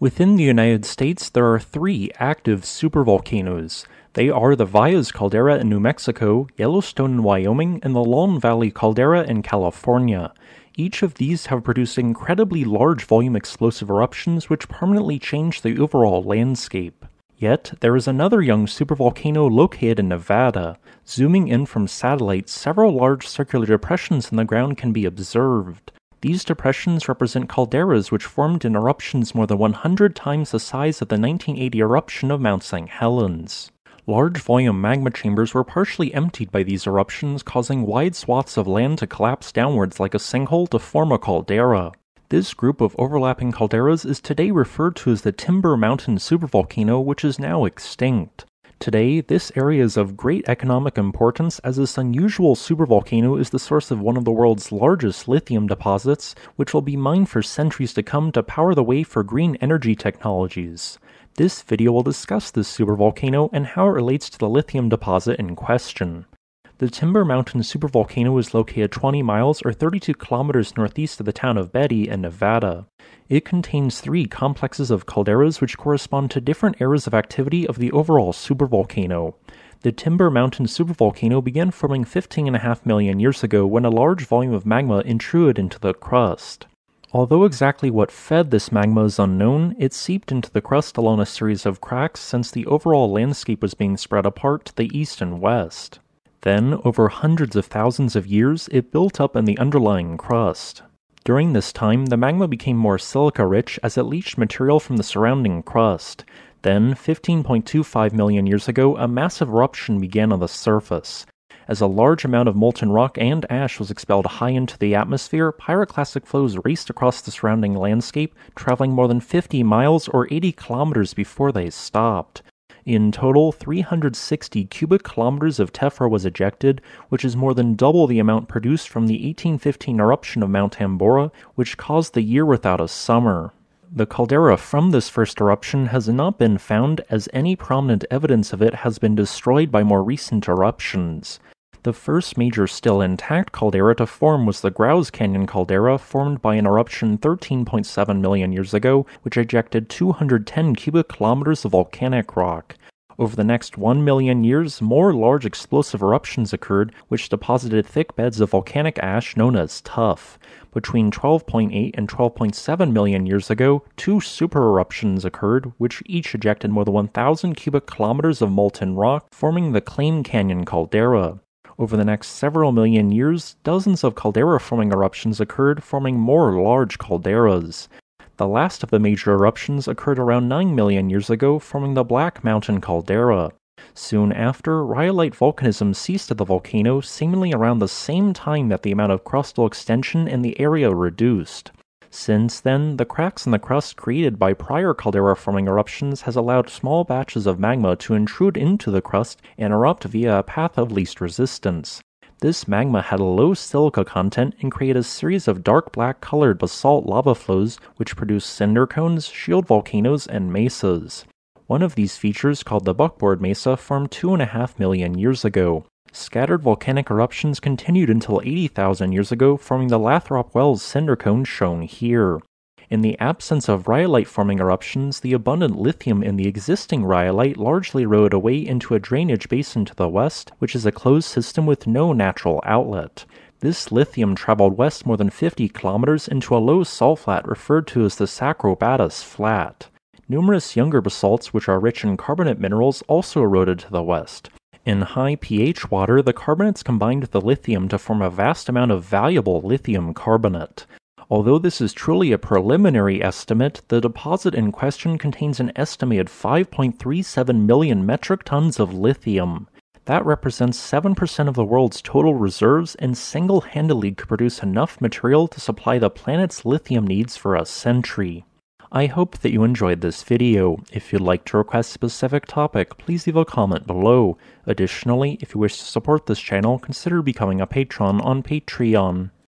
Within the United States, there are three active supervolcanoes. They are the Valles caldera in New Mexico, Yellowstone in Wyoming, and the Long Valley caldera in California. Each of these have produced incredibly large volume explosive eruptions which permanently change the overall landscape. Yet, there is another young supervolcano located in Nevada. Zooming in from satellites, several large circular depressions in the ground can be observed. These depressions represent calderas which formed in eruptions more than 100 times the size of the 1980 eruption of Mount St. Helens. Large volume magma chambers were partially emptied by these eruptions, causing wide swaths of land to collapse downwards like a sinkhole to form a caldera. This group of overlapping calderas is today referred to as the Timber Mountain supervolcano, which is now extinct. Today, this area is of great economic importance as this unusual supervolcano is the source of one of the world's largest lithium deposits, which will be mined for centuries to come to power the way for green energy technologies. This video will discuss this supervolcano and how it relates to the lithium deposit in question. The Timber Mountain supervolcano is located 20 miles or 32 kilometers northeast of the town of Betty in Nevada. It contains three complexes of calderas which correspond to different eras of activity of the overall supervolcano. The Timber Mountain supervolcano began forming 15.5 million years ago when a large volume of magma intruded into the crust. Although exactly what fed this magma is unknown, it seeped into the crust along a series of cracks since the overall landscape was being spread apart to the east and west. Then, over hundreds of thousands of years, it built up in the underlying crust. During this time, the magma became more silica rich as it leached material from the surrounding crust. Then, 15.25 million years ago, a massive eruption began on the surface. As a large amount of molten rock and ash was expelled high into the atmosphere, pyroclastic flows raced across the surrounding landscape, traveling more than 50 miles or 80 kilometers before they stopped. In total, 360 cubic kilometers of tephra was ejected, which is more than double the amount produced from the 1815 eruption of Mount Tambora, which caused the year without a summer. The caldera from this first eruption has not been found, as any prominent evidence of it has been destroyed by more recent eruptions. The first major still intact caldera to form was the Grouse Canyon caldera, formed by an eruption 13.7 million years ago, which ejected 210 cubic kilometers of volcanic rock. Over the next 1 million years, more large explosive eruptions occurred, which deposited thick beds of volcanic ash known as tuff. Between 12.8 and 12.7 million years ago, two super eruptions occurred, which each ejected more than 1,000 cubic kilometers of molten rock, forming the Claim Canyon caldera. Over the next several million years, dozens of caldera forming eruptions occurred, forming more large calderas. The last of the major eruptions occurred around 9 million years ago, forming the Black Mountain Caldera. Soon after, rhyolite volcanism ceased at the volcano, seemingly around the same time that the amount of crustal extension in the area reduced. Since then, the cracks in the crust created by prior caldera forming eruptions has allowed small batches of magma to intrude into the crust and erupt via a path of least resistance. This magma had a low silica content and created a series of dark black colored basalt lava flows which produced cinder cones, shield volcanoes, and mesas. One of these features, called the buckboard mesa, formed two and a half million years ago. Scattered volcanic eruptions continued until 80,000 years ago, forming the Lathrop Wells cinder cone shown here. In the absence of rhyolite forming eruptions, the abundant lithium in the existing rhyolite largely eroded away into a drainage basin to the west, which is a closed system with no natural outlet. This lithium traveled west more than 50 kilometers into a low salt flat referred to as the Sacrobatus Flat. Numerous younger basalts, which are rich in carbonate minerals, also eroded to the west. In high pH water, the carbonates combine with the lithium to form a vast amount of valuable lithium carbonate. Although this is truly a preliminary estimate, the deposit in question contains an estimated 5.37 million metric tons of lithium. That represents 7% of the world's total reserves and single handedly could produce enough material to supply the planet's lithium needs for a century. I hope that you enjoyed this video. If you'd like to request a specific topic, please leave a comment below. Additionally, if you wish to support this channel, consider becoming a patron on Patreon.